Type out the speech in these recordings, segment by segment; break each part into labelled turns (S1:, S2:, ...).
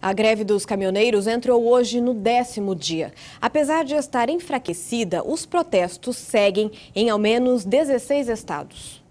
S1: A greve dos caminhoneiros entrou hoje no décimo dia. Apesar de estar enfraquecida, os protestos seguem em ao menos 16 estados.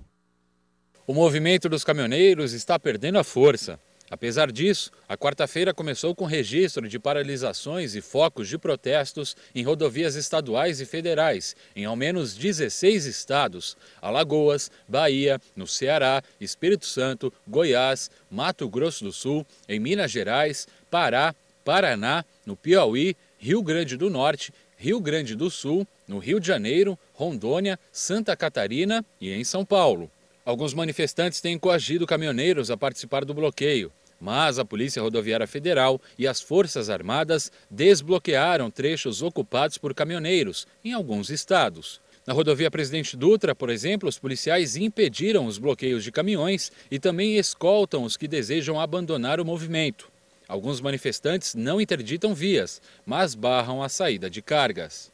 S2: O movimento dos caminhoneiros está perdendo a força. Apesar disso, a quarta-feira começou com registro de paralisações e focos de protestos em rodovias estaduais e federais, em ao menos 16 estados: Alagoas, Bahia, no Ceará, Espírito Santo, Goiás, Mato Grosso do Sul, em Minas Gerais, Pará, Paraná, no Piauí, Rio Grande do Norte, Rio Grande do Sul, no Rio de Janeiro, Rondônia, Santa Catarina e em São Paulo. Alguns manifestantes têm coagido caminhoneiros a participar do bloqueio, mas a Polícia Rodoviária Federal e as Forças Armadas desbloquearam trechos ocupados por caminhoneiros em alguns estados. Na rodovia Presidente Dutra, por exemplo, os policiais impediram os bloqueios de caminhões e também escoltam os que desejam abandonar o movimento. Alguns manifestantes não interditam vias, mas barram a saída de cargas.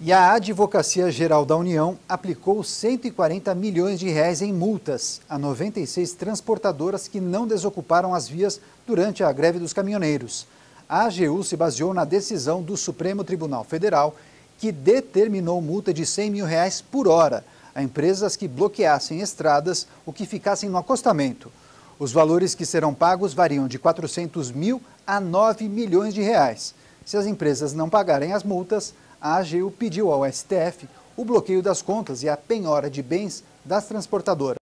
S3: E a Advocacia Geral da União aplicou 140 milhões de reais em multas a 96 transportadoras que não desocuparam as vias durante a greve dos caminhoneiros. A AGU se baseou na decisão do Supremo Tribunal Federal, que determinou multa de 100 mil reais por hora a empresas que bloqueassem estradas ou que ficassem no acostamento. Os valores que serão pagos variam de 400 mil a 9 milhões de reais. Se as empresas não pagarem as multas, a AGU pediu ao STF o bloqueio das contas e a penhora de bens das transportadoras.